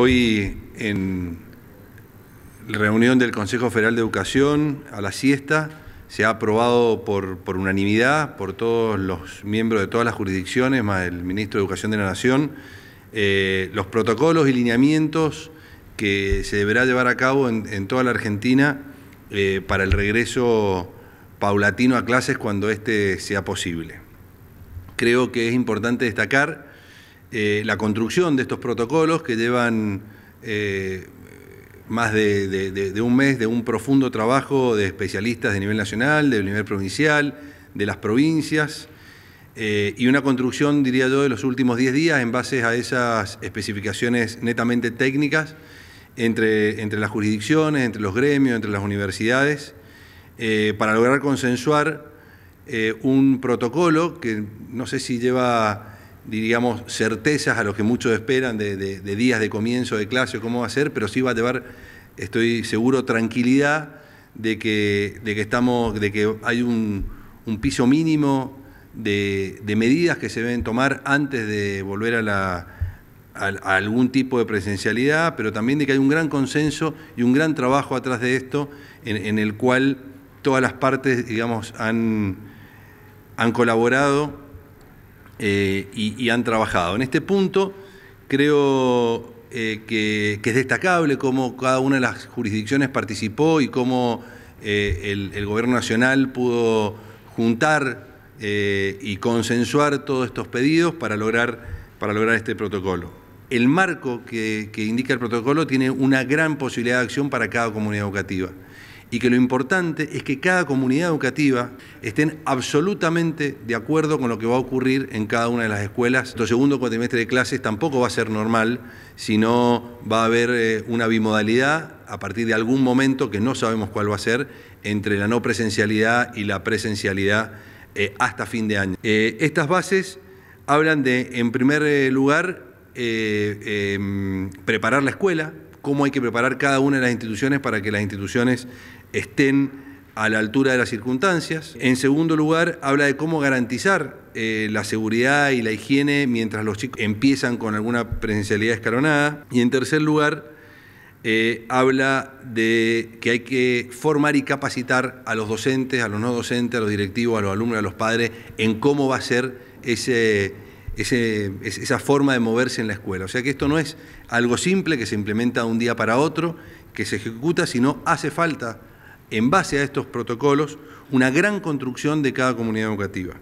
Hoy en reunión del Consejo Federal de Educación a la siesta se ha aprobado por, unanimidad por todos los miembros de todas las jurisdicciones, más el ministro de Educación de la Nación, eh, los protocolos y lineamientos que se deberá llevar a cabo en, toda la Argentina eh, para el regreso paulatino a clases cuando este sea posible. Creo que es importante destacar eh, la construcción de estos protocolos que llevan eh, más de, un mes de un profundo trabajo de especialistas de nivel nacional, de nivel provincial, de las provincias, eh, y una construcción, diría yo, de los últimos 10 días en base a esas especificaciones netamente técnicas entre, entre las jurisdicciones, entre los gremios, entre las universidades, para lograr consensuar un protocolo que no sé si lleva diríamos, certezas a los que muchos esperan de, días de comienzo de clase cómo va a ser, pero sí va a llevar, estoy seguro, tranquilidad de que, de que, estamos, de que hay un, piso mínimo de, medidas que se deben tomar antes de volver a, la, algún tipo de presencialidad, pero también de que hay un gran consenso y un gran trabajo atrás de esto en, el cual todas las partes, digamos, han, han colaborado eh, y, han trabajado. En este punto creo eh, que, es destacable cómo cada una de las jurisdicciones participó y cómo eh, el, Gobierno Nacional pudo juntar y consensuar todos estos pedidos para lograr, para lograr este protocolo. El marco que indica el protocolo tiene una gran posibilidad de acción para cada comunidad educativa y que lo importante es que cada comunidad educativa estén absolutamente de acuerdo con lo que va a ocurrir en cada una de las escuelas. El segundo cuatrimestre de clases tampoco va a ser normal, sino va a haber eh, una bimodalidad a partir de algún momento que no sabemos cuál va a ser entre la no presencialidad y la presencialidad eh, hasta fin de año. Eh, estas bases hablan de, en primer lugar, em, preparar la escuela, cómo hay que preparar cada una de las instituciones para que las instituciones estén a la altura de las circunstancias. En segundo lugar, habla de cómo garantizar eh, la seguridad y la higiene mientras los chicos empiezan con alguna presencialidad escalonada. Y en tercer lugar, eh, habla de que hay que formar y capacitar a los docentes, a los no docentes, a los directivos, a los alumnos, a los padres, en cómo va a ser ese esa forma de moverse en la escuela. O sea que esto no es algo simple que se implementa de un día para otro, que se ejecuta, sino hace falta, en base a estos protocolos, una gran construcción de cada comunidad educativa.